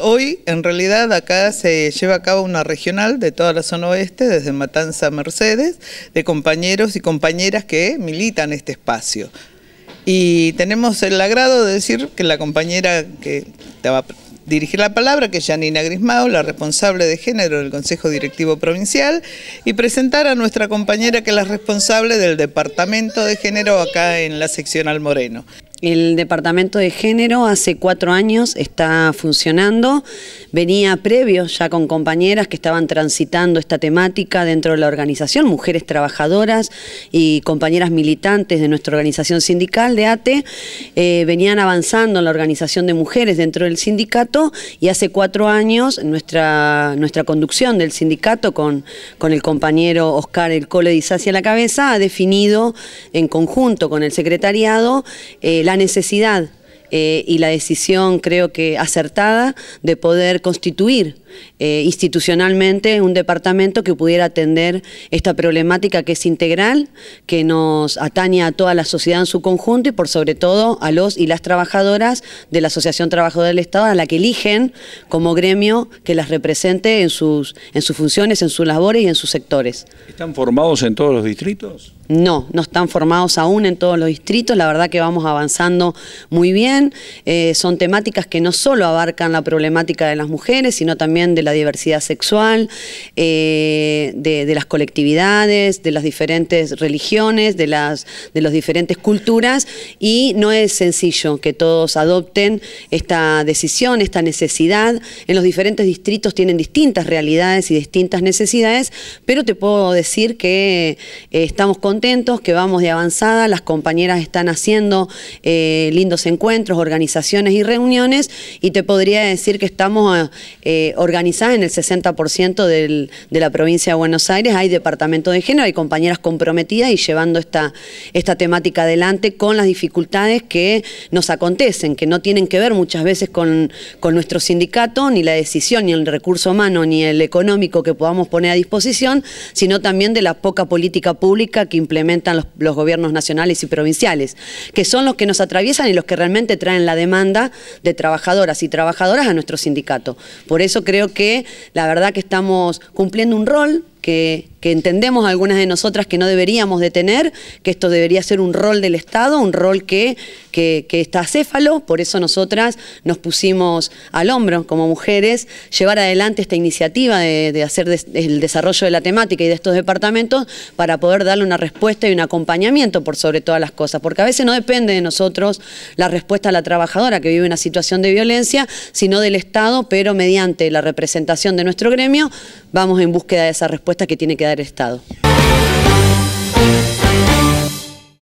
Hoy, en realidad, acá se lleva a cabo una regional de toda la zona oeste, desde Matanza Mercedes, de compañeros y compañeras que militan este espacio. Y tenemos el agrado de decir que la compañera que te va a dirigir la palabra, que es Janina Grismao, la responsable de género del Consejo Directivo Provincial, y presentar a nuestra compañera que es la responsable del Departamento de Género acá en la sección Moreno. El departamento de género hace cuatro años está funcionando. Venía previo ya con compañeras que estaban transitando esta temática dentro de la organización, mujeres trabajadoras y compañeras militantes de nuestra organización sindical de ATE. Eh, venían avanzando en la organización de mujeres dentro del sindicato y hace cuatro años nuestra, nuestra conducción del sindicato con, con el compañero Oscar El Cole de hacia a la cabeza ha definido en conjunto con el secretariado eh, la necesidad eh, y la decisión creo que acertada de poder constituir eh, institucionalmente un departamento que pudiera atender esta problemática que es integral, que nos atañe a toda la sociedad en su conjunto y por sobre todo a los y las trabajadoras de la Asociación Trabajo del Estado, a la que eligen como gremio que las represente en sus, en sus funciones, en sus labores y en sus sectores. ¿Están formados en todos los distritos? No, no están formados aún en todos los distritos, la verdad que vamos avanzando muy bien, eh, son temáticas que no solo abarcan la problemática de las mujeres, sino también de la diversidad sexual, eh, de, las colectividades, de las diferentes religiones, de las de diferentes culturas y no es sencillo que todos adopten esta decisión, esta necesidad. En los diferentes distritos tienen distintas realidades y distintas necesidades, pero te puedo decir que eh, estamos contentos, que vamos de avanzada, las compañeras están haciendo eh, lindos encuentros, organizaciones y reuniones y te podría decir que estamos organizando organizada en el 60% de la provincia de Buenos Aires, hay departamento de género, hay compañeras comprometidas y llevando esta, esta temática adelante con las dificultades que nos acontecen, que no tienen que ver muchas veces con, nuestro sindicato, ni la decisión, ni el recurso humano, ni el económico que podamos poner a disposición, sino también de la poca política pública que implementan los, gobiernos nacionales y provinciales, que son los que nos atraviesan y los que realmente traen la demanda de trabajadoras y trabajadoras a nuestro sindicato. Por eso creo creo que la verdad que estamos cumpliendo un rol que que entendemos algunas de nosotras que no deberíamos detener, que esto debería ser un rol del Estado, un rol que, está acéfalo, por eso nosotras nos pusimos al hombro como mujeres llevar adelante esta iniciativa de, hacer el desarrollo de la temática y de estos departamentos para poder darle una respuesta y un acompañamiento por sobre todas las cosas, porque a veces no depende de nosotros la respuesta a la trabajadora que vive una situación de violencia, sino del Estado, pero mediante la representación de nuestro gremio vamos en búsqueda de esa respuesta que tiene que dar estado.